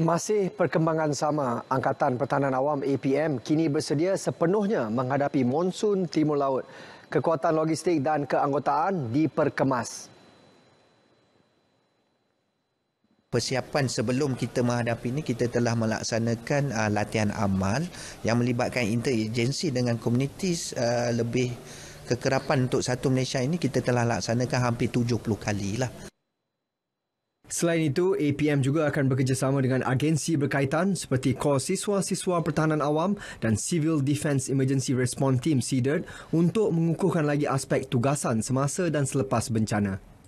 Masih perkembangan sama, Angkatan Pertahanan Awam APM kini bersedia sepenuhnya menghadapi monsun timur laut. Kekuatan logistik dan keanggotaan diperkemas. Persiapan sebelum kita menghadapi ini, kita telah melaksanakan uh, latihan amal yang melibatkan interagensi dengan komuniti uh, lebih kekerapan untuk satu Malaysia ini kita telah laksanakan hampir 70 kali lah. Selain itu, APM juga akan bekerjasama dengan agensi berkaitan seperti Kor Siswa-Siswa Pertahanan Awam dan Civil Defence Emergency Response Team CEDERT untuk mengukuhkan lagi aspek tugasan semasa dan selepas bencana.